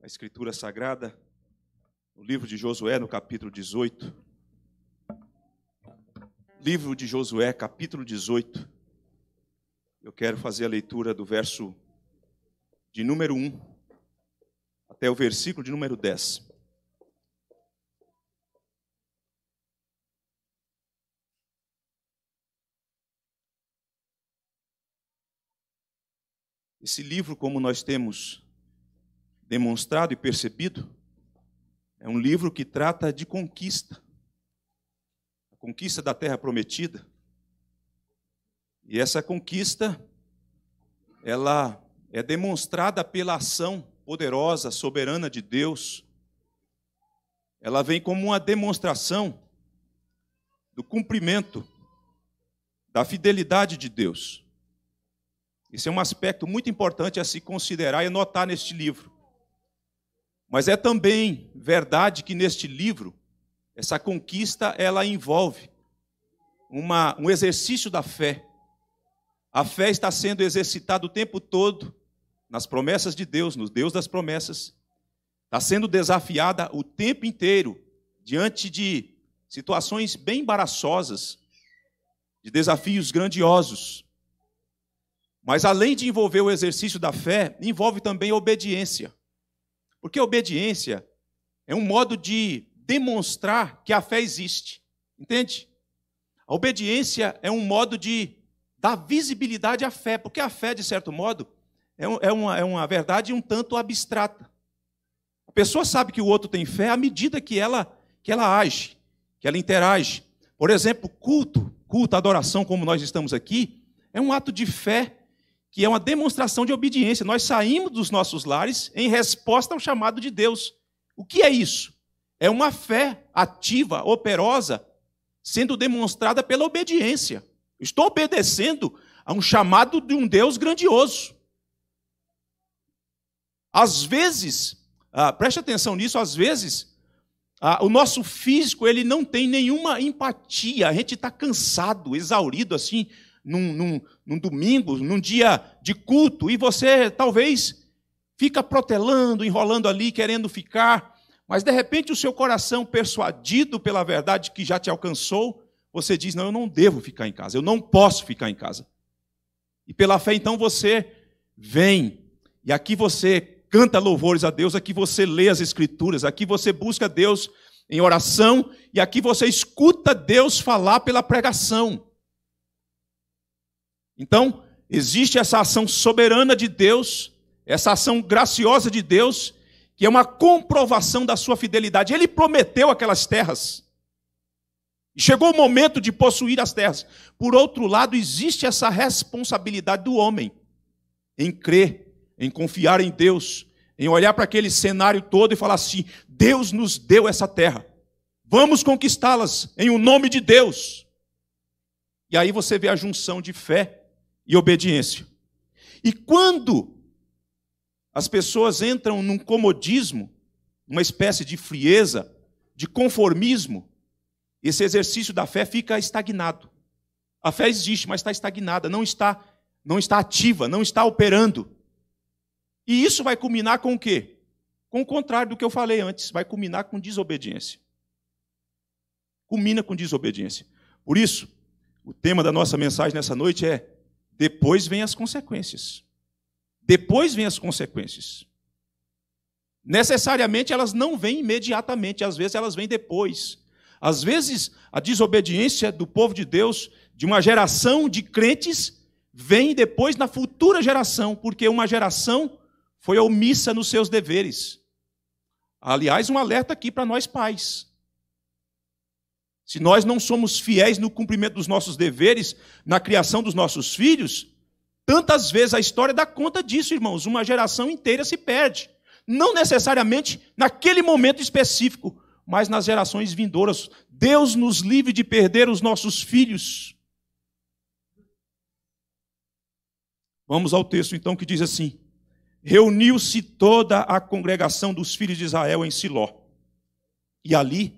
a Escritura Sagrada, no livro de Josué, no capítulo 18. Livro de Josué, capítulo 18. Eu quero fazer a leitura do verso de número 1 até o versículo de número 10. Esse livro, como nós temos demonstrado e percebido, é um livro que trata de conquista a conquista da terra prometida. E essa conquista ela é demonstrada pela ação poderosa, soberana de Deus. Ela vem como uma demonstração do cumprimento da fidelidade de Deus. Esse é um aspecto muito importante a se considerar e anotar neste livro. Mas é também verdade que neste livro, essa conquista ela envolve uma, um exercício da fé. A fé está sendo exercitada o tempo todo nas promessas de Deus, no Deus das promessas. Está sendo desafiada o tempo inteiro diante de situações bem embaraçosas, de desafios grandiosos. Mas além de envolver o exercício da fé, envolve também a obediência. Porque obediência é um modo de demonstrar que a fé existe. Entende? A obediência é um modo de dar visibilidade à fé, porque a fé, de certo modo, é, é uma, é uma verdade um tanto abstrata. A pessoa sabe que o outro tem fé à medida que ela, que ela age, que ela interage. Por exemplo, culto, culto, adoração, como nós estamos aqui, é um ato de fé que é uma demonstração de obediência. Nós saímos dos nossos lares em resposta ao chamado de Deus. O que é isso? É uma fé ativa, operosa, sendo demonstrada pela obediência. Estou obedecendo a um chamado de um Deus grandioso. Às vezes, ah, preste atenção nisso, às vezes ah, o nosso físico ele não tem nenhuma empatia, a gente está cansado, exaurido assim, num, num, num domingo, num dia de culto, e você talvez fica protelando, enrolando ali, querendo ficar, mas de repente o seu coração, persuadido pela verdade que já te alcançou, você diz: Não, eu não devo ficar em casa, eu não posso ficar em casa. E pela fé, então, você vem, e aqui você canta louvores a Deus, aqui você lê as Escrituras, aqui você busca Deus em oração, e aqui você escuta Deus falar pela pregação. Então, existe essa ação soberana de Deus, essa ação graciosa de Deus, que é uma comprovação da sua fidelidade. Ele prometeu aquelas terras. E chegou o momento de possuir as terras. Por outro lado, existe essa responsabilidade do homem em crer, em confiar em Deus, em olhar para aquele cenário todo e falar assim: Deus nos deu essa terra. Vamos conquistá-las em o nome de Deus. E aí você vê a junção de fé e obediência. E quando as pessoas entram num comodismo, uma espécie de frieza, de conformismo, esse exercício da fé fica estagnado. A fé existe, mas está estagnada, não está, não está ativa, não está operando. E isso vai culminar com o quê? Com o contrário do que eu falei antes, vai culminar com desobediência. Culmina com desobediência. Por isso, o tema da nossa mensagem nessa noite é depois vem as consequências. Depois vem as consequências. Necessariamente elas não vêm imediatamente, às vezes elas vêm depois. Às vezes a desobediência do povo de Deus, de uma geração de crentes, vem depois na futura geração, porque uma geração foi omissa nos seus deveres. Aliás, um alerta aqui para nós pais. Se nós não somos fiéis no cumprimento dos nossos deveres, na criação dos nossos filhos, tantas vezes a história dá conta disso, irmãos. Uma geração inteira se perde. Não necessariamente naquele momento específico, mas nas gerações vindouras. Deus nos livre de perder os nossos filhos. Vamos ao texto então que diz assim: Reuniu-se toda a congregação dos filhos de Israel em Siló. E ali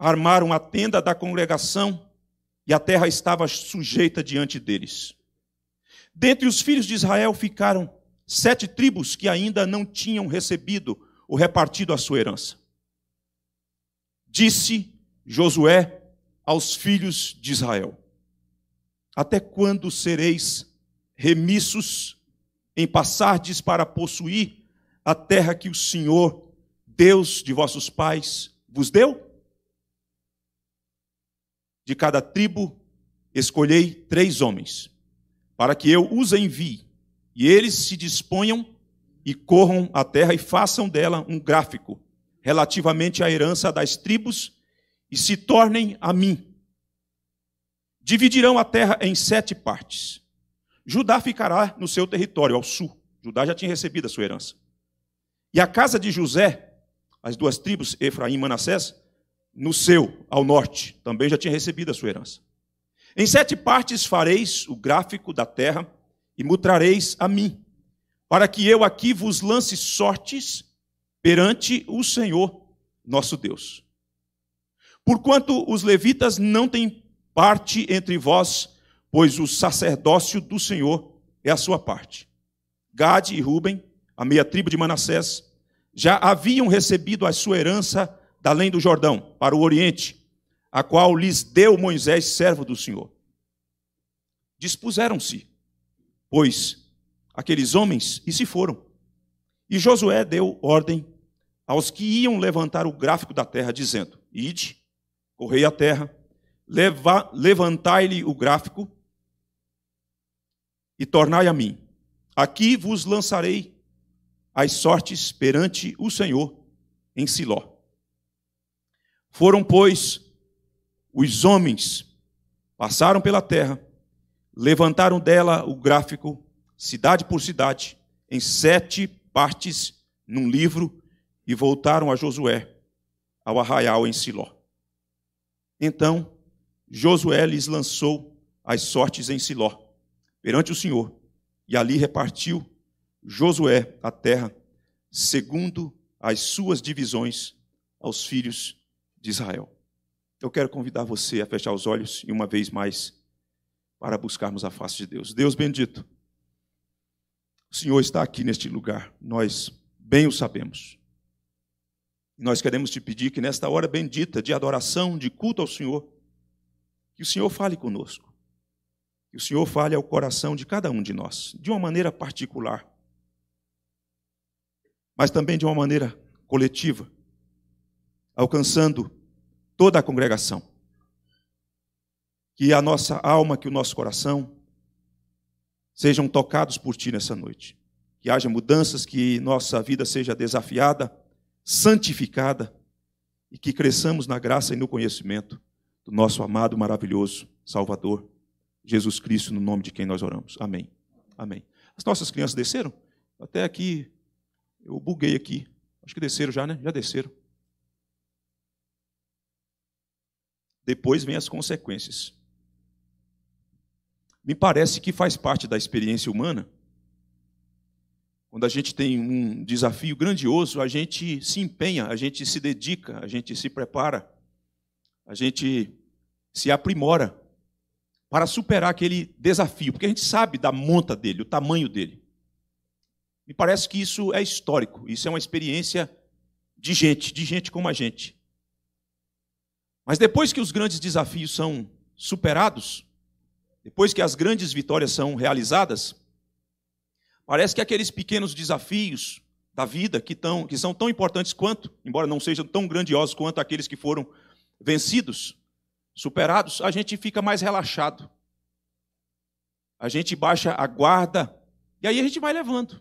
armaram a tenda da congregação e a terra estava sujeita diante deles. Dentre os filhos de Israel ficaram sete tribos que ainda não tinham recebido ou repartido a sua herança. Disse Josué aos filhos de Israel: Até quando sereis remissos em passardes para possuir a terra que o Senhor, Deus de vossos pais, vos deu? de cada tribo, escolhei três homens, para que eu os envie, e eles se disponham e corram a terra e façam dela um gráfico relativamente à herança das tribos e se tornem a mim. Dividirão a terra em sete partes. Judá ficará no seu território, ao sul. Judá já tinha recebido a sua herança. E a casa de José, as duas tribos, Efraim e Manassés, no seu, ao norte, também já tinha recebido a sua herança. Em sete partes fareis o gráfico da terra e mutrareis a mim, para que eu aqui vos lance sortes perante o Senhor nosso Deus. Porquanto os levitas não têm parte entre vós, pois o sacerdócio do Senhor é a sua parte. Gade e Ruben, a meia tribo de Manassés, já haviam recebido a sua herança da além do Jordão, para o Oriente, a qual lhes deu Moisés, servo do Senhor. Dispuseram-se, pois, aqueles homens e se foram. E Josué deu ordem aos que iam levantar o gráfico da terra, dizendo: Ide, correi a terra, levantai-lhe o gráfico e tornai a mim. Aqui vos lançarei as sortes perante o Senhor em Siló. Foram, pois, os homens, passaram pela terra, levantaram dela o gráfico, cidade por cidade, em sete partes, num livro, e voltaram a Josué, ao arraial em Siló. Então, Josué lhes lançou as sortes em Siló, perante o Senhor, e ali repartiu Josué a terra, segundo as suas divisões, aos filhos de Israel. Então, eu quero convidar você a fechar os olhos e uma vez mais para buscarmos a face de Deus. Deus bendito, o Senhor está aqui neste lugar, nós bem o sabemos. Nós queremos te pedir que nesta hora bendita de adoração, de culto ao Senhor, que o Senhor fale conosco, que o Senhor fale ao coração de cada um de nós, de uma maneira particular, mas também de uma maneira coletiva alcançando toda a congregação. Que a nossa alma, que o nosso coração sejam tocados por Ti nessa noite. Que haja mudanças, que nossa vida seja desafiada, santificada e que cresçamos na graça e no conhecimento do nosso amado, maravilhoso Salvador, Jesus Cristo, no nome de quem nós oramos. Amém. Amém. As nossas crianças desceram? Até aqui, eu buguei aqui. Acho que desceram já, né? Já desceram. Depois vem as consequências. Me parece que faz parte da experiência humana. Quando a gente tem um desafio grandioso, a gente se empenha, a gente se dedica, a gente se prepara, a gente se aprimora para superar aquele desafio, porque a gente sabe da monta dele, o tamanho dele. Me parece que isso é histórico, isso é uma experiência de gente, de gente como a gente. Mas depois que os grandes desafios são superados, depois que as grandes vitórias são realizadas, parece que aqueles pequenos desafios da vida que, tão, que são tão importantes quanto, embora não sejam tão grandiosos quanto aqueles que foram vencidos, superados, a gente fica mais relaxado. A gente baixa a guarda e aí a gente vai levando.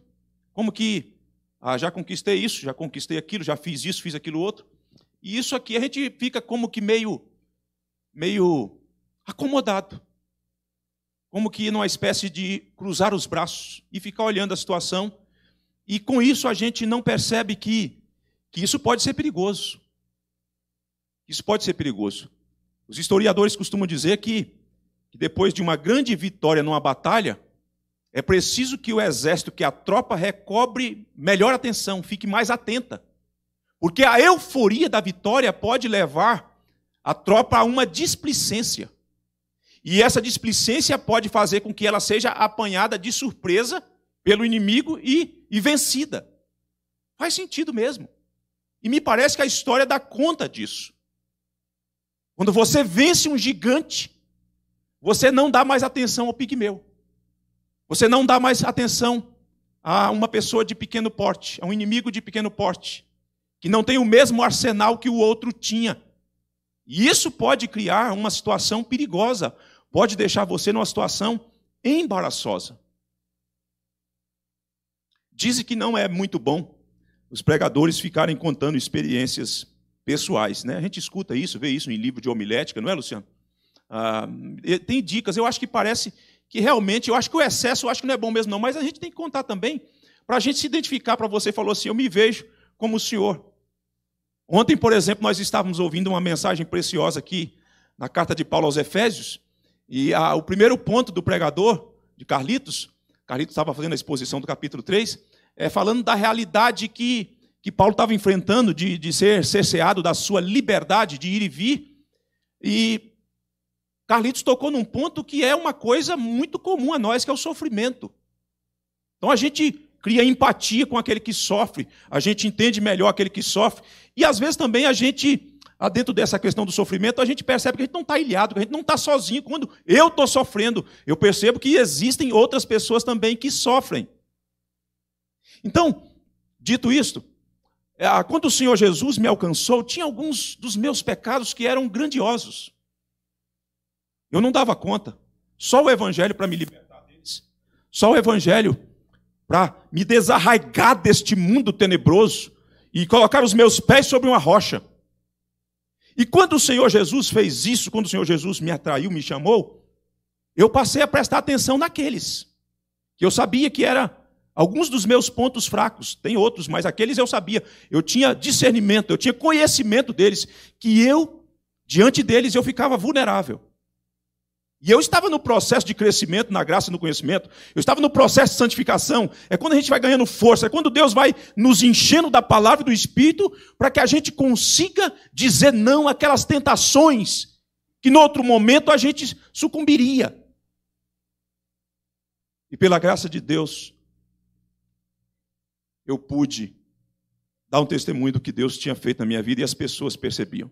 Como que ah, já conquistei isso, já conquistei aquilo, já fiz isso, fiz aquilo outro. E isso aqui a gente fica como que meio, meio acomodado. Como que numa espécie de cruzar os braços e ficar olhando a situação. E com isso a gente não percebe que, que isso pode ser perigoso. Isso pode ser perigoso. Os historiadores costumam dizer que, que depois de uma grande vitória numa batalha, é preciso que o exército, que a tropa recobre melhor atenção, fique mais atenta porque a euforia da vitória pode levar a tropa a uma displicência. E essa displicência pode fazer com que ela seja apanhada de surpresa pelo inimigo e, e vencida. Faz sentido mesmo. E me parece que a história dá conta disso. Quando você vence um gigante, você não dá mais atenção ao pigmeu. Você não dá mais atenção a uma pessoa de pequeno porte, a um inimigo de pequeno porte que não tem o mesmo arsenal que o outro tinha. E isso pode criar uma situação perigosa, pode deixar você numa situação embaraçosa. Dizem que não é muito bom os pregadores ficarem contando experiências pessoais. Né? A gente escuta isso, vê isso em livro de homilética, não é, Luciano? Ah, tem dicas, eu acho que parece que realmente, eu acho que o excesso eu acho que não é bom mesmo, não, mas a gente tem que contar também, para a gente se identificar, para você falou assim, eu me vejo como o senhor. Ontem, por exemplo, nós estávamos ouvindo uma mensagem preciosa aqui na carta de Paulo aos Efésios, e a, o primeiro ponto do pregador, de Carlitos, Carlitos estava fazendo a exposição do capítulo 3, é, falando da realidade que, que Paulo estava enfrentando, de, de ser cerceado da sua liberdade de ir e vir. E Carlitos tocou num ponto que é uma coisa muito comum a nós, que é o sofrimento. Então a gente cria empatia com aquele que sofre, a gente entende melhor aquele que sofre. E às vezes também a gente, ah, dentro dessa questão do sofrimento, a gente percebe que a gente não está ilhado, que a gente não está sozinho. Quando eu estou sofrendo, eu percebo que existem outras pessoas também que sofrem. Então, dito isto, é, ah, quando o Senhor Jesus me alcançou, tinha alguns dos meus pecados que eram grandiosos. Eu não dava conta. Só o Evangelho para me libertar deles. Só o Evangelho para me desarraigar deste mundo tenebroso e colocar os meus pés sobre uma rocha. E quando o Senhor Jesus fez isso, quando o Senhor Jesus me atraiu, me chamou, eu passei a prestar atenção naqueles que eu sabia que era alguns dos meus pontos fracos, tem outros, mas aqueles eu sabia. Eu tinha discernimento, eu tinha conhecimento deles, que eu diante deles eu ficava vulnerável. E eu estava no processo de crescimento na graça e no conhecimento. Eu estava no processo de santificação. É quando a gente vai ganhando força, é quando Deus vai nos enchendo da palavra e do Espírito para que a gente consiga dizer não àquelas tentações que no outro momento a gente sucumbiria. E pela graça de Deus, eu pude dar um testemunho do que Deus tinha feito na minha vida e as pessoas percebiam.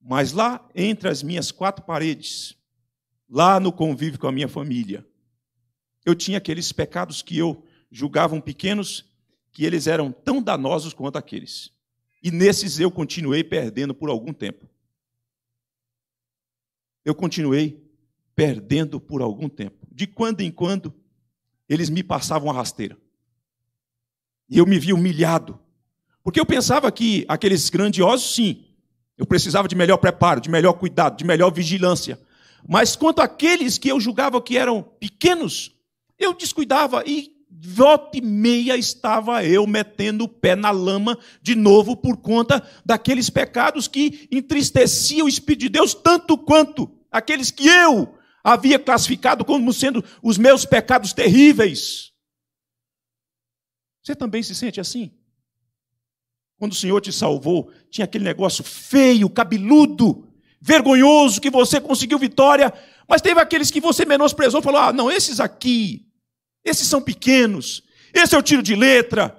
Mas lá entre as minhas quatro paredes, lá no convívio com a minha família, eu tinha aqueles pecados que eu julgavam pequenos, que eles eram tão danosos quanto aqueles. E nesses eu continuei perdendo por algum tempo. Eu continuei perdendo por algum tempo. De quando em quando, eles me passavam a rasteira. E eu me vi humilhado. Porque eu pensava que aqueles grandiosos, sim, eu precisava de melhor preparo, de melhor cuidado, de melhor vigilância. Mas quanto àqueles que eu julgava que eram pequenos, eu descuidava e volta e meia estava eu metendo o pé na lama de novo por conta daqueles pecados que entristeciam o Espírito de Deus tanto quanto aqueles que eu havia classificado como sendo os meus pecados terríveis. Você também se sente assim? Quando o Senhor te salvou, tinha aquele negócio feio, cabeludo, vergonhoso, que você conseguiu vitória, mas teve aqueles que você menosprezou, falou: ah, não, esses aqui, esses são pequenos, esse eu tiro de letra,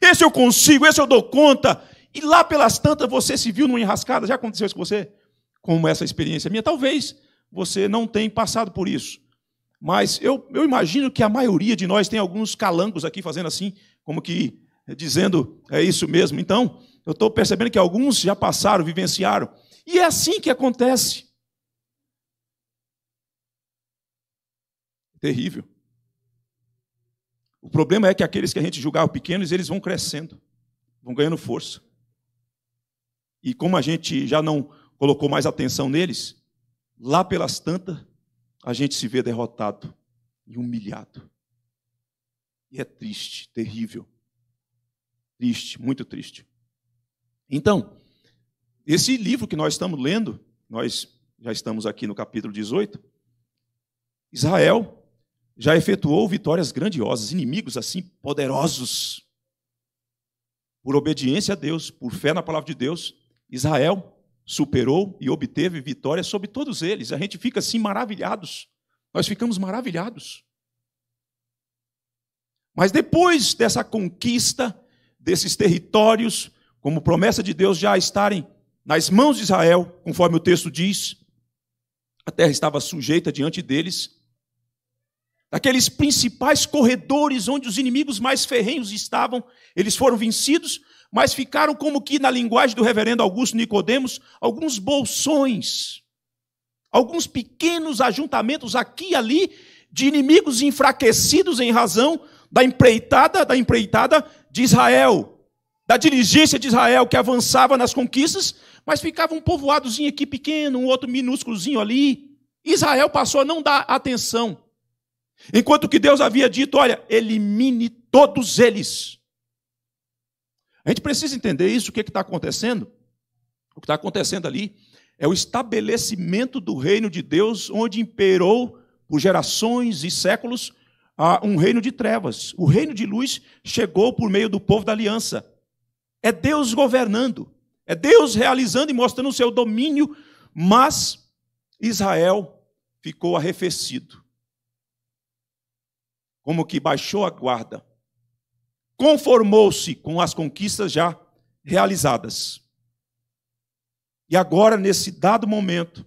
esse eu consigo, esse eu dou conta. E lá pelas tantas você se viu numa enrascada. Já aconteceu isso com você? Como essa experiência minha? Talvez você não tenha passado por isso. Mas eu, eu imagino que a maioria de nós tem alguns calangos aqui fazendo assim, como que dizendo: é isso mesmo. Então, eu estou percebendo que alguns já passaram, vivenciaram. E é assim que acontece. Terrível. O problema é que aqueles que a gente julgava pequenos, eles vão crescendo, vão ganhando força. E como a gente já não colocou mais atenção neles, lá pelas tantas, a gente se vê derrotado e humilhado. E é triste, terrível. Triste, muito triste. Então, esse livro que nós estamos lendo, nós já estamos aqui no capítulo 18, Israel já efetuou vitórias grandiosas, inimigos assim poderosos. Por obediência a Deus, por fé na palavra de Deus, Israel superou e obteve vitória sobre todos eles. A gente fica assim maravilhados. Nós ficamos maravilhados. Mas depois dessa conquista, desses territórios, como promessa de Deus, já estarem nas mãos de Israel, conforme o texto diz, a terra estava sujeita diante deles, daqueles principais corredores onde os inimigos mais ferrenhos estavam, eles foram vencidos, mas ficaram como que na linguagem do reverendo Augusto Nicodemos, alguns bolsões, alguns pequenos ajuntamentos aqui e ali de inimigos enfraquecidos em razão da empreitada, da empreitada de Israel, da dirigência de Israel que avançava nas conquistas, mas ficava um povoadozinho aqui pequeno, um outro minúsculozinho ali. Israel passou a não dar atenção. Enquanto que Deus havia dito: olha, elimine todos eles. A gente precisa entender isso, o que é está acontecendo. O que está acontecendo ali é o estabelecimento do reino de Deus, onde imperou por gerações e séculos um reino de trevas. O reino de luz chegou por meio do povo da aliança. É Deus governando, é Deus realizando e mostrando o seu domínio, mas Israel ficou arrefecido. Como que baixou a guarda, conformou-se com as conquistas já realizadas. E agora, nesse dado momento,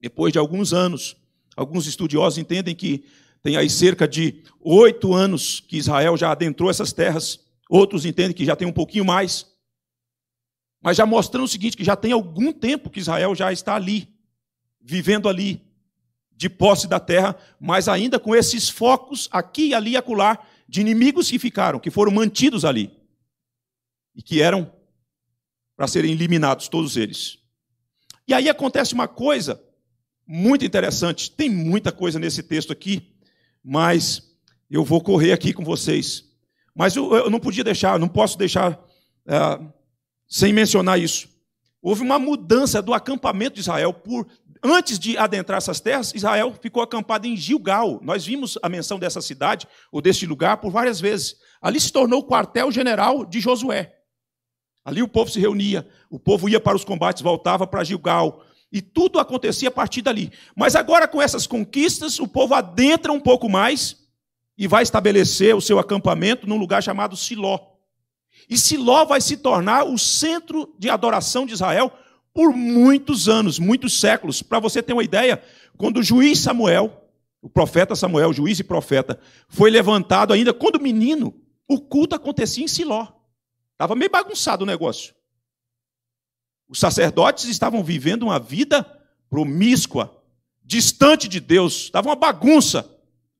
depois de alguns anos, alguns estudiosos entendem que tem aí cerca de oito anos que Israel já adentrou essas terras. Outros entendem que já tem um pouquinho mais. Mas já mostrando o seguinte: que já tem algum tempo que Israel já está ali, vivendo ali, de posse da terra, mas ainda com esses focos aqui, ali e acolá, de inimigos que ficaram, que foram mantidos ali. E que eram para serem eliminados, todos eles. E aí acontece uma coisa muito interessante. Tem muita coisa nesse texto aqui mas eu vou correr aqui com vocês. Mas eu, eu não podia deixar, não posso deixar é, sem mencionar isso. Houve uma mudança do acampamento de Israel por antes de adentrar essas terras, Israel ficou acampado em Gilgal. Nós vimos a menção dessa cidade ou deste lugar por várias vezes. Ali se tornou o quartel-general de Josué. Ali o povo se reunia, o povo ia para os combates, voltava para Gilgal, e tudo acontecia a partir dali. Mas agora, com essas conquistas, o povo adentra um pouco mais e vai estabelecer o seu acampamento num lugar chamado Siló. E Siló vai se tornar o centro de adoração de Israel por muitos anos, muitos séculos. Para você ter uma ideia, quando o juiz Samuel, o profeta Samuel, juiz e profeta, foi levantado ainda, quando menino, o culto acontecia em Siló. Estava meio bagunçado o negócio. Os sacerdotes estavam vivendo uma vida promíscua, distante de Deus, estava uma bagunça.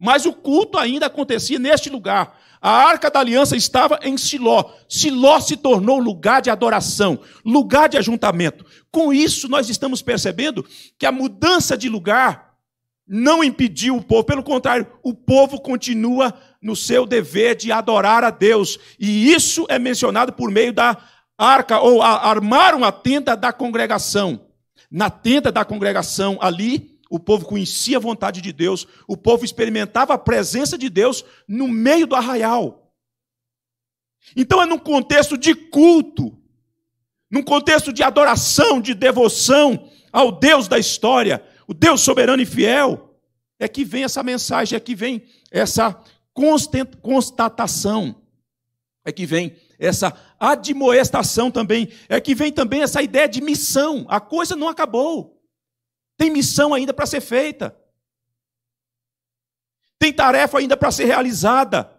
Mas o culto ainda acontecia neste lugar. A arca da aliança estava em Siló. Siló se tornou lugar de adoração, lugar de ajuntamento. Com isso, nós estamos percebendo que a mudança de lugar não impediu o povo, pelo contrário, o povo continua no seu dever de adorar a Deus. E isso é mencionado por meio da arca ou a, armaram a tenda da congregação. Na tenda da congregação ali, o povo conhecia a vontade de Deus, o povo experimentava a presença de Deus no meio do arraial. Então é num contexto de culto, num contexto de adoração, de devoção ao Deus da história, o Deus soberano e fiel, é que vem essa mensagem, é que vem essa constatação é que vem essa admoestação também, é que vem também essa ideia de missão. A coisa não acabou. Tem missão ainda para ser feita. Tem tarefa ainda para ser realizada.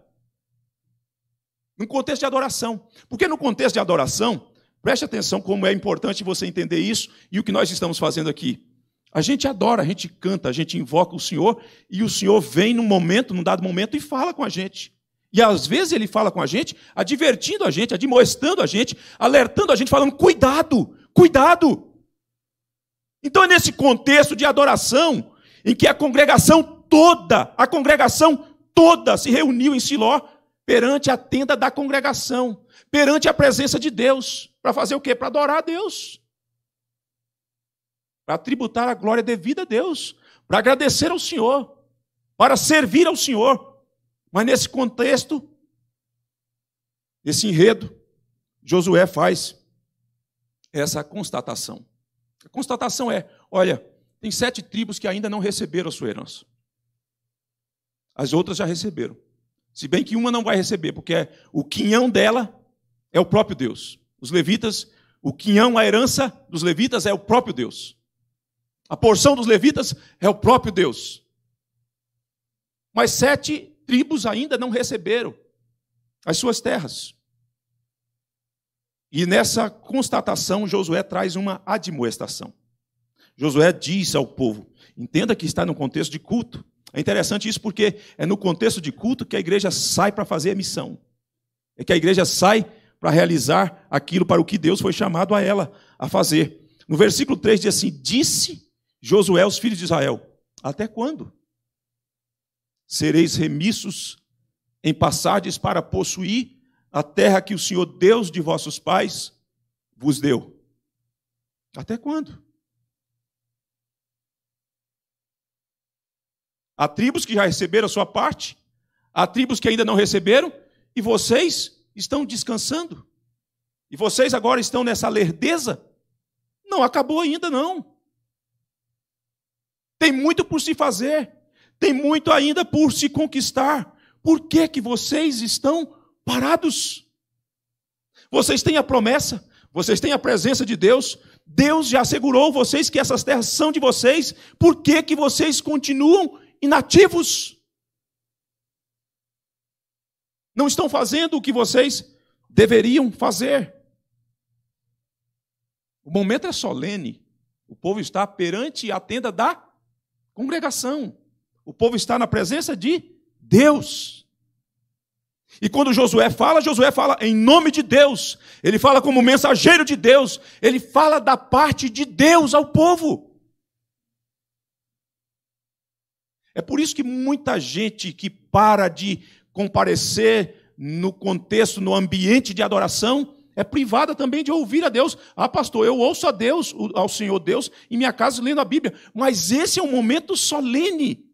No contexto de adoração. Porque no contexto de adoração, preste atenção como é importante você entender isso e o que nós estamos fazendo aqui. A gente adora, a gente canta, a gente invoca o Senhor e o Senhor vem num momento, num dado momento e fala com a gente. E às vezes ele fala com a gente, advertindo a gente, admoestando a gente, alertando a gente, falando: cuidado, cuidado. Então é nesse contexto de adoração em que a congregação toda, a congregação toda se reuniu em Siló perante a tenda da congregação, perante a presença de Deus, para fazer o quê? Para adorar a Deus. Para tributar a glória devida a Deus, para agradecer ao Senhor, para servir ao Senhor, mas nesse contexto, esse enredo, Josué faz essa constatação. A constatação é: olha, tem sete tribos que ainda não receberam a sua herança. As outras já receberam. Se bem que uma não vai receber, porque é o quinhão dela é o próprio Deus. Os levitas, o quinhão, a herança dos levitas é o próprio Deus. A porção dos levitas é o próprio Deus. Mas sete tribos ainda não receberam as suas terras. E nessa constatação, Josué traz uma admoestação. Josué diz ao povo: entenda que está no contexto de culto. É interessante isso porque é no contexto de culto que a igreja sai para fazer a missão. É que a igreja sai para realizar aquilo para o que Deus foi chamado a ela a fazer. No versículo 3 diz assim: Disse Josué aos filhos de Israel: Até quando? sereis remissos em passagens para possuir a terra que o Senhor Deus de vossos pais vos deu. Até quando? Há tribos que já receberam a sua parte, há tribos que ainda não receberam, e vocês estão descansando. E vocês agora estão nessa lerdeza? Não acabou ainda, não. Tem muito por se fazer tem muito ainda por se conquistar. Por que, que vocês estão parados? Vocês têm a promessa, vocês têm a presença de Deus, Deus já assegurou vocês que essas terras são de vocês, por que, que vocês continuam inativos? Não estão fazendo o que vocês deveriam fazer. O momento é solene. O povo está perante a tenda da congregação. O povo está na presença de Deus. E quando Josué fala, Josué fala em nome de Deus. Ele fala como mensageiro de Deus. Ele fala da parte de Deus ao povo. É por isso que muita gente que para de comparecer no contexto, no ambiente de adoração, é privada também de ouvir a Deus. Ah, pastor, eu ouço a Deus, ao Senhor Deus, em minha casa lendo a Bíblia. Mas esse é um momento solene.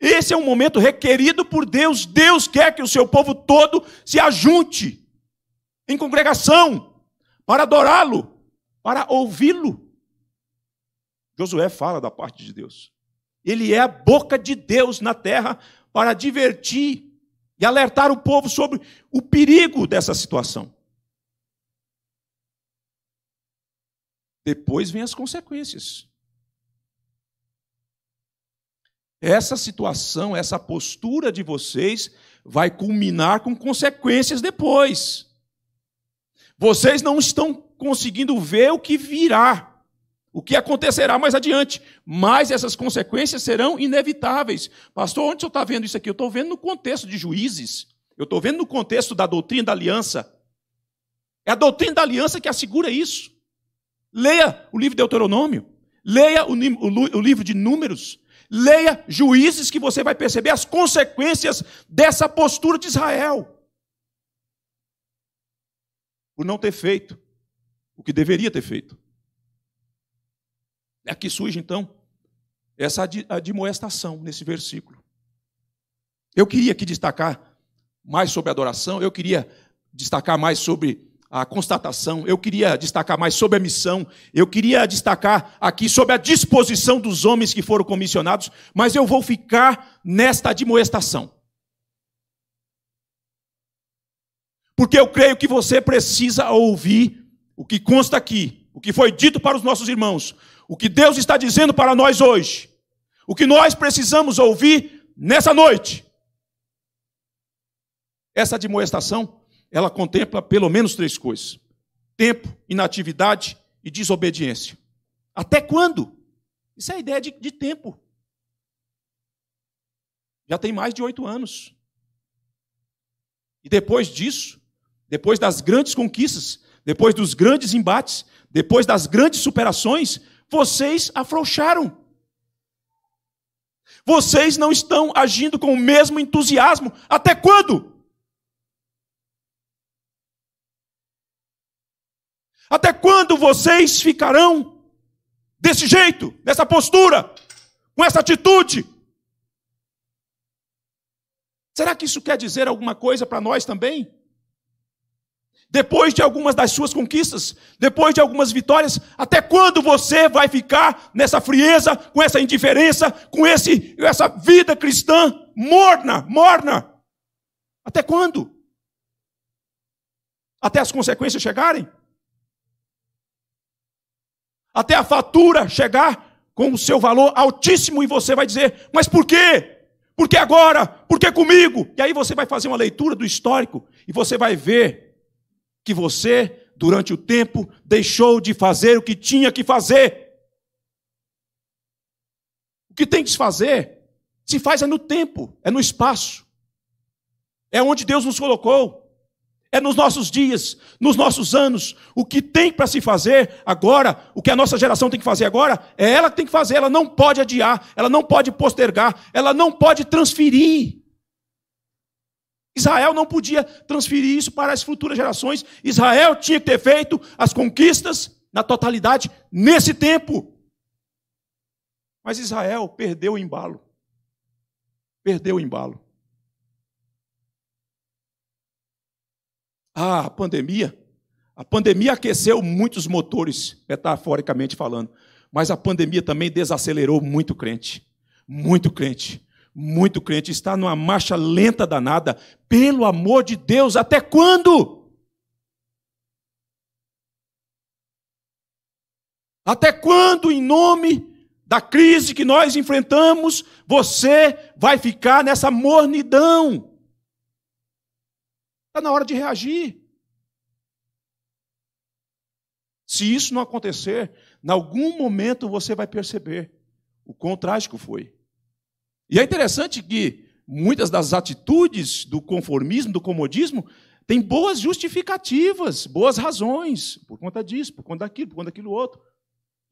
Esse é um momento requerido por Deus. Deus quer que o seu povo todo se ajunte em congregação para adorá-lo, para ouvi-lo. Josué fala da parte de Deus. Ele é a boca de Deus na terra para divertir e alertar o povo sobre o perigo dessa situação. Depois vem as consequências. Essa situação, essa postura de vocês vai culminar com consequências depois. Vocês não estão conseguindo ver o que virá, o que acontecerá mais adiante, mas essas consequências serão inevitáveis. Pastor, onde o senhor está vendo isso aqui? Eu estou vendo no contexto de juízes, eu estou vendo no contexto da doutrina da aliança. É a doutrina da aliança que assegura isso. Leia o livro de Deuteronômio, leia o, o livro de Números, Leia Juízes que você vai perceber as consequências dessa postura de Israel. Por não ter feito o que deveria ter feito. É aqui surge, então, essa admoestação nesse versículo. Eu queria aqui destacar mais sobre adoração, eu queria destacar mais sobre a constatação, eu queria destacar mais sobre a missão, eu queria destacar aqui sobre a disposição dos homens que foram comissionados, mas eu vou ficar nesta admoestação. Porque eu creio que você precisa ouvir o que consta aqui, o que foi dito para os nossos irmãos, o que Deus está dizendo para nós hoje, o que nós precisamos ouvir nessa noite. Essa admoestação ela contempla pelo menos três coisas: tempo, inatividade e desobediência. Até quando? Isso é a ideia de, de tempo. Já tem mais de oito anos. E depois disso, depois das grandes conquistas, depois dos grandes embates, depois das grandes superações, vocês afrouxaram. Vocês não estão agindo com o mesmo entusiasmo. Até quando? Até quando vocês ficarão desse jeito, nessa postura, com essa atitude? Será que isso quer dizer alguma coisa para nós também? Depois de algumas das suas conquistas, depois de algumas vitórias, até quando você vai ficar nessa frieza, com essa indiferença, com esse, essa vida cristã morna, morna? Até quando? Até as consequências chegarem? até a fatura chegar com o seu valor altíssimo e você vai dizer: "Mas por quê? Por que agora? Por que comigo?" E aí você vai fazer uma leitura do histórico e você vai ver que você durante o tempo deixou de fazer o que tinha que fazer. O que tem que se fazer se faz é no tempo, é no espaço. É onde Deus nos colocou. É nos nossos dias, nos nossos anos, o que tem para se fazer agora, o que a nossa geração tem que fazer agora, é ela que tem que fazer, ela não pode adiar, ela não pode postergar, ela não pode transferir. Israel não podia transferir isso para as futuras gerações. Israel tinha que ter feito as conquistas na totalidade nesse tempo. Mas Israel perdeu o embalo. Perdeu o embalo. Ah, a pandemia. A pandemia aqueceu muitos motores, metaforicamente falando, mas a pandemia também desacelerou muito crente. Muito crente. Muito crente. Está numa marcha lenta danada. Pelo amor de Deus, até quando? Até quando, em nome da crise que nós enfrentamos, você vai ficar nessa mornidão? Está na hora de reagir. Se isso não acontecer, em algum momento você vai perceber o quão trágico foi. E é interessante que muitas das atitudes do conformismo, do comodismo, têm boas justificativas, boas razões, por conta disso, por conta daquilo, por conta daquilo outro.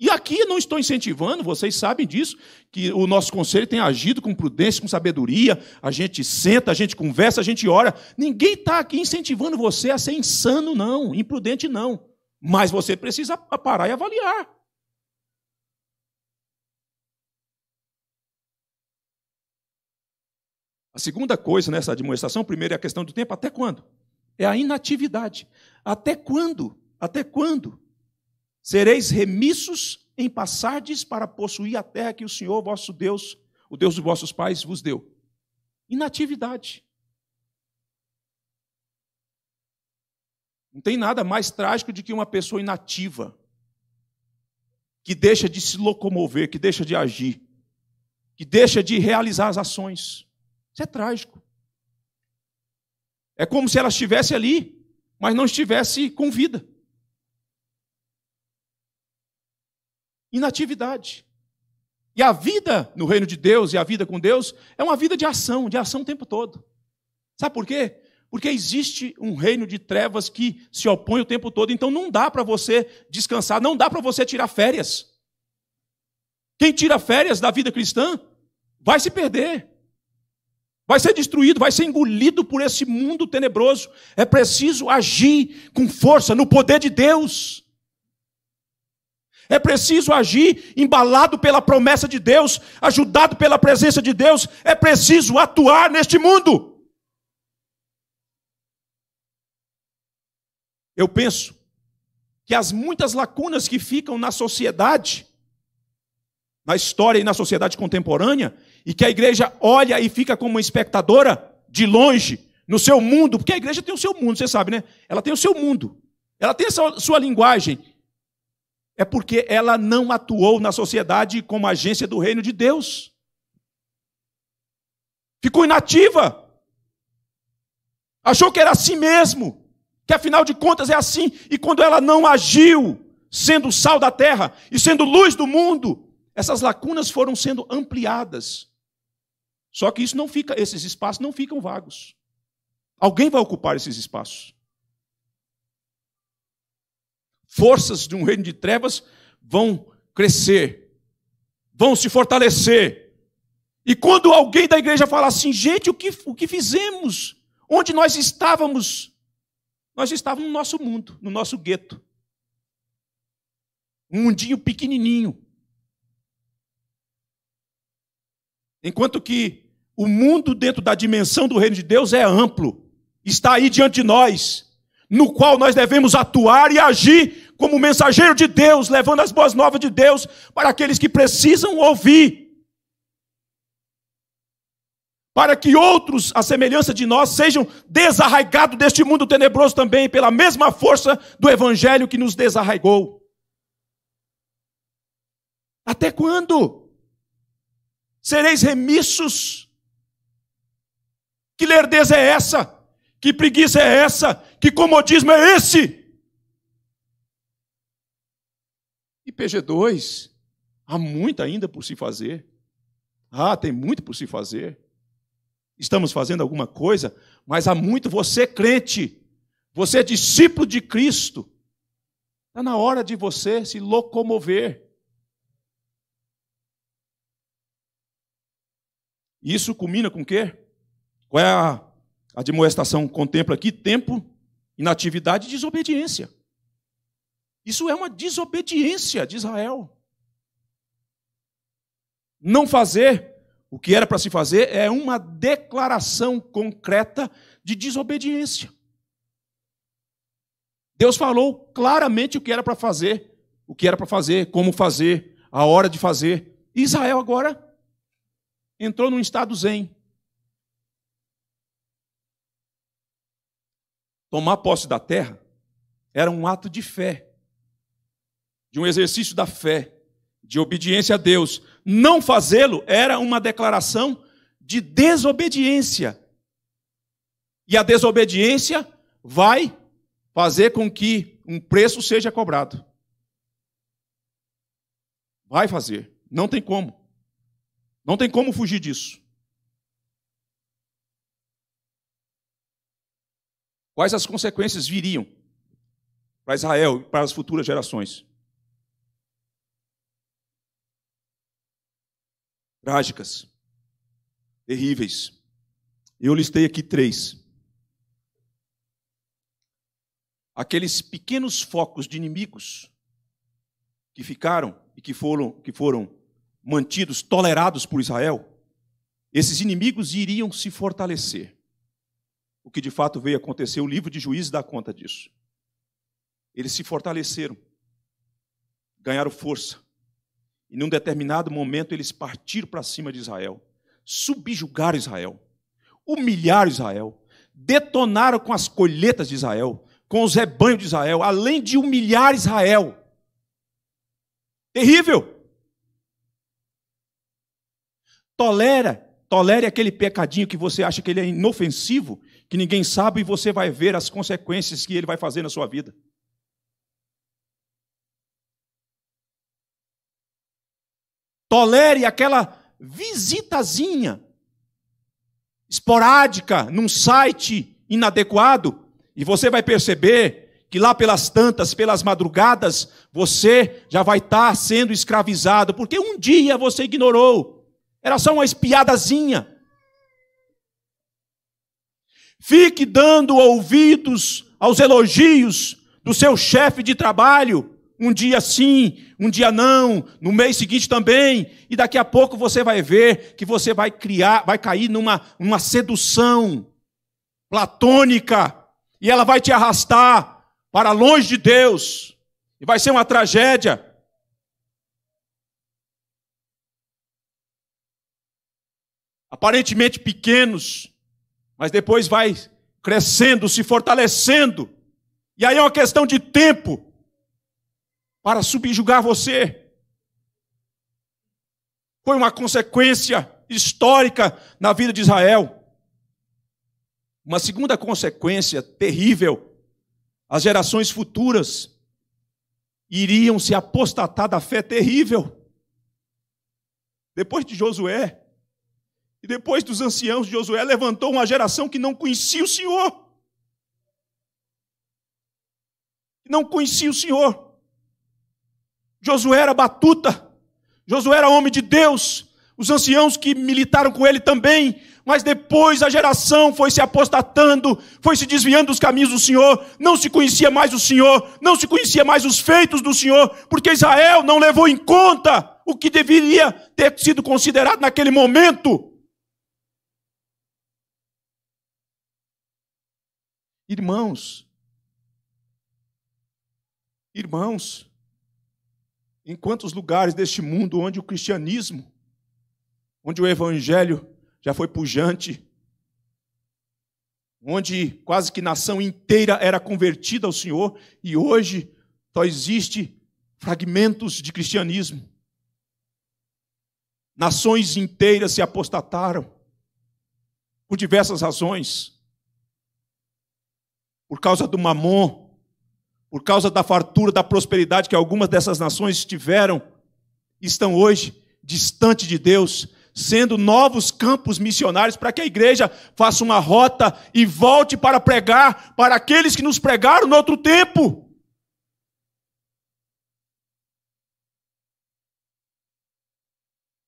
E aqui não estou incentivando, vocês sabem disso, que o nosso conselho tem agido com prudência, com sabedoria, a gente senta, a gente conversa, a gente ora. Ninguém está aqui incentivando você a ser insano, não, imprudente, não. Mas você precisa parar e avaliar. A segunda coisa nessa demonstração, primeiro é a questão do tempo, até quando? É a inatividade. Até quando? Até quando? Sereis remissos em passardes para possuir a terra que o Senhor vosso Deus, o Deus de vossos pais, vos deu. Inatividade. Não tem nada mais trágico do que uma pessoa inativa, que deixa de se locomover, que deixa de agir, que deixa de realizar as ações. Isso é trágico. É como se ela estivesse ali, mas não estivesse com vida. inatividade. E a vida no reino de Deus e a vida com Deus é uma vida de ação, de ação o tempo todo. Sabe por quê? Porque existe um reino de trevas que se opõe o tempo todo, então não dá para você descansar, não dá para você tirar férias. Quem tira férias da vida cristã vai se perder, vai ser destruído, vai ser engolido por esse mundo tenebroso. É preciso agir com força no poder de Deus. É preciso agir embalado pela promessa de Deus, ajudado pela presença de Deus. É preciso atuar neste mundo. Eu penso que as muitas lacunas que ficam na sociedade, na história e na sociedade contemporânea, e que a igreja olha e fica como espectadora de longe, no seu mundo, porque a igreja tem o seu mundo, você sabe, né? Ela tem o seu mundo. Ela tem a sua linguagem, é porque ela não atuou na sociedade como agência do reino de Deus. Ficou inativa. Achou que era assim mesmo, que afinal de contas é assim, e quando ela não agiu, sendo sal da terra e sendo luz do mundo, essas lacunas foram sendo ampliadas. Só que isso não fica, esses espaços não ficam vagos. Alguém vai ocupar esses espaços forças de um reino de trevas vão crescer, vão se fortalecer. E quando alguém da igreja falar assim, gente, o que, o que fizemos? Onde nós estávamos? Nós estávamos no nosso mundo, no nosso gueto. Um mundinho pequenininho. Enquanto que o mundo dentro da dimensão do reino de Deus é amplo, está aí diante de nós no qual nós devemos atuar e agir como mensageiro de Deus, levando as boas novas de Deus para aqueles que precisam ouvir. Para que outros, à semelhança de nós, sejam desarraigados deste mundo tenebroso também, pela mesma força do Evangelho que nos desarraigou. Até quando sereis remissos? Que lerdeza é essa? Que preguiça é essa? Que comodismo é esse? E PG2, há muito ainda por se fazer. Ah, tem muito por se fazer. Estamos fazendo alguma coisa, mas há muito você crente, você é discípulo de Cristo. Está na hora de você se locomover. Isso culmina com o quê? Qual é a admoestação contempla aqui? Tempo Inatividade e desobediência. Isso é uma desobediência de Israel. Não fazer o que era para se fazer é uma declaração concreta de desobediência. Deus falou claramente o que era para fazer, o que era para fazer, como fazer, a hora de fazer. Israel agora entrou num estado zen. tomar posse da terra era um ato de fé, de um exercício da fé, de obediência a Deus. Não fazê-lo era uma declaração de desobediência. E a desobediência vai fazer com que um preço seja cobrado. Vai fazer, não tem como. Não tem como fugir disso. quais as consequências viriam para Israel e para as futuras gerações. Trágicas, terríveis. Eu listei aqui três. Aqueles pequenos focos de inimigos que ficaram e que foram, que foram mantidos, tolerados por Israel, esses inimigos iriam se fortalecer o que de fato veio acontecer, o livro de juízes dá conta disso. Eles se fortaleceram, ganharam força. E num determinado momento eles partiram para cima de Israel, subjugaram Israel, humilharam Israel, detonaram com as colheitas de Israel, com os rebanhos de Israel, além de humilhar Israel. Terrível! Tolera, tolere aquele pecadinho que você acha que ele é inofensivo, que ninguém sabe e você vai ver as consequências que ele vai fazer na sua vida. Tolere aquela visitazinha esporádica num site inadequado e você vai perceber que lá pelas tantas, pelas madrugadas, você já vai estar tá sendo escravizado, porque um dia você ignorou. Era só uma espiadazinha. Fique dando ouvidos aos elogios do seu chefe de trabalho, um dia sim, um dia não, no mês seguinte também, e daqui a pouco você vai ver que você vai criar, vai cair numa uma sedução platônica, e ela vai te arrastar para longe de Deus, e vai ser uma tragédia. Aparentemente pequenos, mas depois vai crescendo, se fortalecendo. E aí é uma questão de tempo para subjugar você. Foi uma consequência histórica na vida de Israel. Uma segunda consequência terrível: as gerações futuras iriam se apostatar da fé terrível. Depois de Josué, e depois dos anciãos de Josué, levantou uma geração que não conhecia o Senhor. Não conhecia o Senhor. Josué era batuta. Josué era homem de Deus. Os anciãos que militaram com ele também. Mas depois a geração foi se apostatando, foi se desviando dos caminhos do Senhor. Não se conhecia mais o Senhor. Não se conhecia mais os feitos do Senhor. Porque Israel não levou em conta o que deveria ter sido considerado naquele momento. Irmãos, irmãos, em quantos lugares deste mundo onde o cristianismo, onde o evangelho já foi pujante, onde quase que nação inteira era convertida ao Senhor e hoje só existe fragmentos de cristianismo. Nações inteiras se apostataram por diversas razões por causa do mamon, por causa da fartura, da prosperidade que algumas dessas nações tiveram, estão hoje distante de Deus, sendo novos campos missionários para que a igreja faça uma rota e volte para pregar para aqueles que nos pregaram no outro tempo.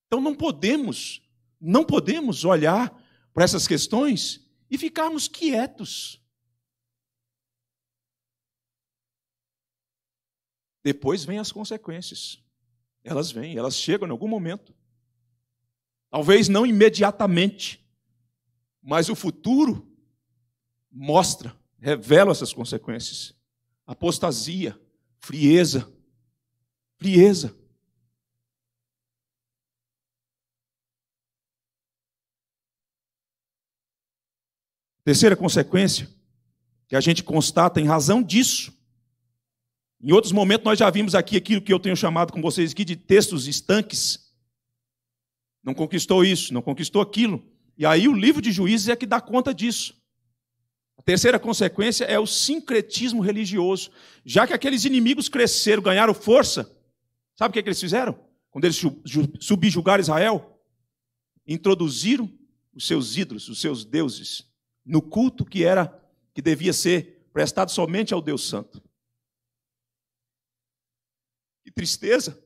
Então não podemos, não podemos olhar para essas questões e ficarmos quietos. Depois vêm as consequências. Elas vêm, elas chegam em algum momento. Talvez não imediatamente, mas o futuro mostra, revela essas consequências. Apostasia, frieza, frieza. Terceira consequência que a gente constata em razão disso em outros momentos, nós já vimos aqui aquilo que eu tenho chamado com vocês aqui de textos estanques. Não conquistou isso, não conquistou aquilo. E aí o livro de juízes é que dá conta disso. A terceira consequência é o sincretismo religioso. Já que aqueles inimigos cresceram, ganharam força, sabe o que, é que eles fizeram? Quando eles subjugaram Israel, introduziram os seus ídolos, os seus deuses, no culto que era que devia ser prestado somente ao Deus Santo tristeza!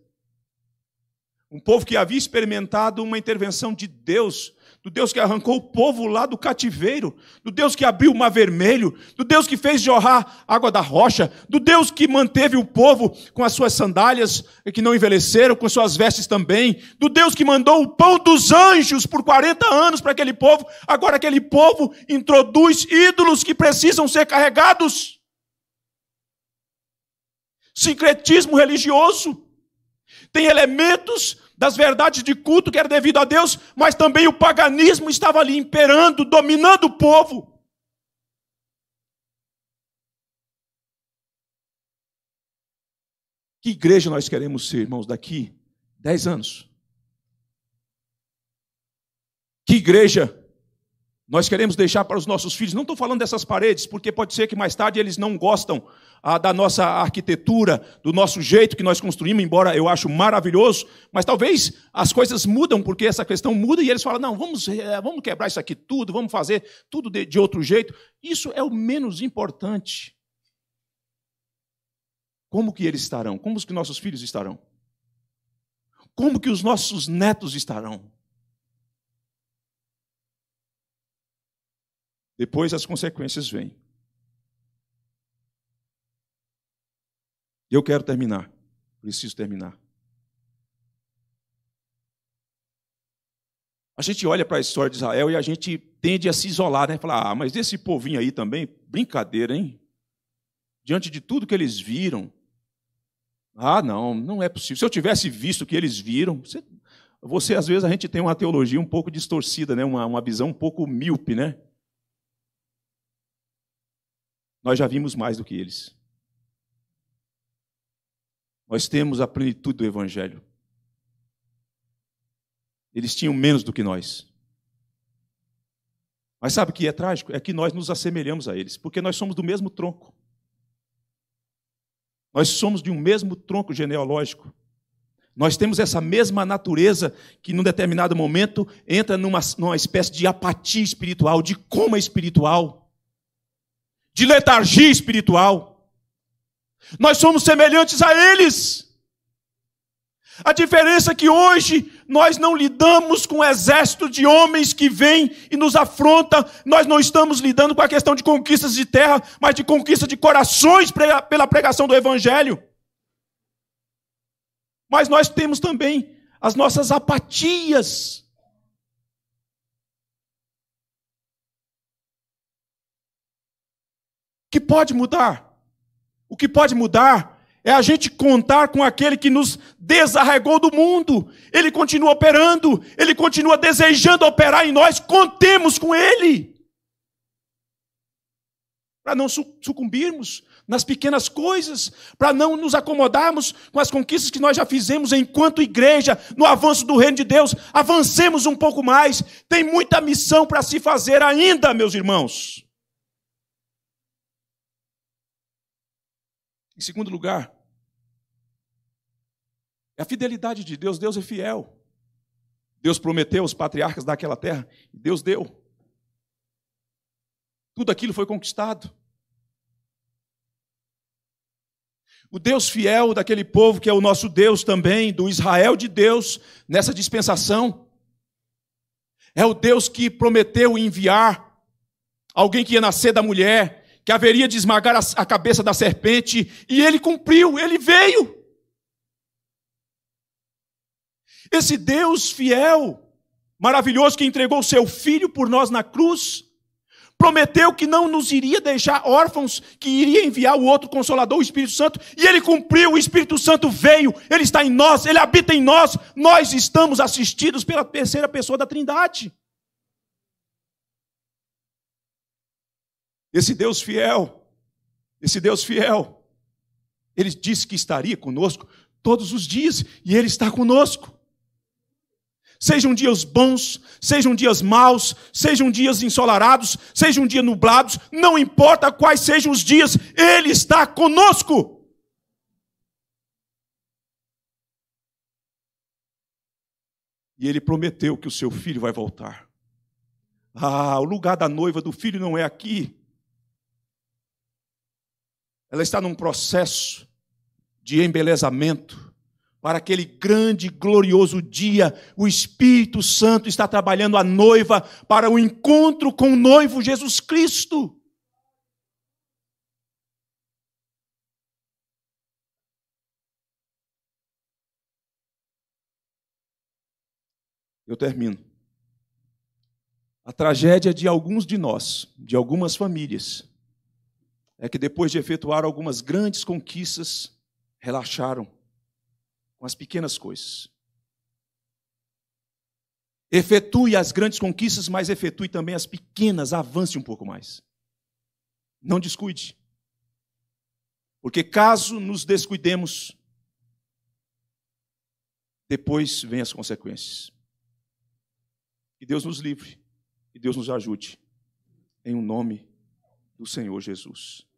Um povo que havia experimentado uma intervenção de Deus, do Deus que arrancou o povo lá do cativeiro, do Deus que abriu o mar vermelho, do Deus que fez jorrar água da rocha, do Deus que manteve o povo com as suas sandálias que não envelheceram, com suas vestes também, do Deus que mandou o pão dos anjos por 40 anos para aquele povo, agora aquele povo introduz ídolos que precisam ser carregados sincretismo religioso. Tem elementos das verdades de culto que era devido a Deus, mas também o paganismo estava ali imperando, dominando o povo. Que igreja nós queremos ser, irmãos, daqui dez anos? Que igreja nós queremos deixar para os nossos filhos. Não estou falando dessas paredes, porque pode ser que mais tarde eles não gostam ah, da nossa arquitetura, do nosso jeito que nós construímos, embora eu acho maravilhoso. Mas talvez as coisas mudam, porque essa questão muda e eles falam: não, vamos, eh, vamos quebrar isso aqui tudo, vamos fazer tudo de, de outro jeito. Isso é o menos importante. Como que eles estarão? Como que nossos filhos estarão? Como que os nossos netos estarão? Depois as consequências vêm. Eu quero terminar. Preciso terminar. A gente olha para a história de Israel e a gente tende a se isolar, né? Falar, ah, mas esse povinho aí também, brincadeira, hein? Diante de tudo que eles viram. Ah, não, não é possível. Se eu tivesse visto o que eles viram, você, você às vezes a gente tem uma teologia um pouco distorcida, né? Uma, uma visão um pouco míope, né? nós já vimos mais do que eles. Nós temos a plenitude do Evangelho. Eles tinham menos do que nós. Mas sabe o que é trágico? É que nós nos assemelhamos a eles, porque nós somos do mesmo tronco. Nós somos de um mesmo tronco genealógico. Nós temos essa mesma natureza que, num determinado momento, entra numa, numa espécie de apatia espiritual, de coma espiritual de letargia espiritual. Nós somos semelhantes a eles. A diferença é que hoje nós não lidamos com um exército de homens que vem e nos afronta, nós não estamos lidando com a questão de conquistas de terra, mas de conquista de corações pela pregação do Evangelho. Mas nós temos também as nossas apatias que pode mudar? O que pode mudar é a gente contar com aquele que nos desarregou do mundo. Ele continua operando, ele continua desejando operar em nós. Contemos com ele. Para não sucumbirmos nas pequenas coisas, para não nos acomodarmos com as conquistas que nós já fizemos enquanto igreja, no avanço do reino de Deus. Avancemos um pouco mais. Tem muita missão para se fazer ainda, meus irmãos. Em segundo lugar, é a fidelidade de Deus. Deus é fiel. Deus prometeu aos patriarcas daquela terra, e Deus deu. Tudo aquilo foi conquistado. O Deus fiel daquele povo, que é o nosso Deus também, do Israel de Deus, nessa dispensação, é o Deus que prometeu enviar alguém que ia nascer da mulher, que haveria de esmagar a cabeça da serpente, e ele cumpriu, ele veio. Esse Deus fiel, maravilhoso, que entregou o seu filho por nós na cruz, prometeu que não nos iria deixar órfãos, que iria enviar o outro consolador, o Espírito Santo, e ele cumpriu, o Espírito Santo veio, ele está em nós, ele habita em nós, nós estamos assistidos pela terceira pessoa da Trindade. Esse Deus fiel, esse Deus fiel, ele disse que estaria conosco todos os dias e ele está conosco. Sejam dias bons, sejam dias maus, sejam dias ensolarados, sejam dias nublados, não importa quais sejam os dias, ele está conosco. E ele prometeu que o seu filho vai voltar. Ah, o lugar da noiva do filho não é aqui ela está num processo de embelezamento para aquele grande e glorioso dia. O Espírito Santo está trabalhando a noiva para o encontro com o noivo Jesus Cristo. Eu termino. A tragédia de alguns de nós, de algumas famílias, é que depois de efetuar algumas grandes conquistas, relaxaram com as pequenas coisas. Efetue as grandes conquistas, mas efetue também as pequenas, avance um pouco mais. Não descuide. Porque caso nos descuidemos, depois vêm as consequências. Que Deus nos livre, que Deus nos ajude, em o um nome do Senhor Jesus.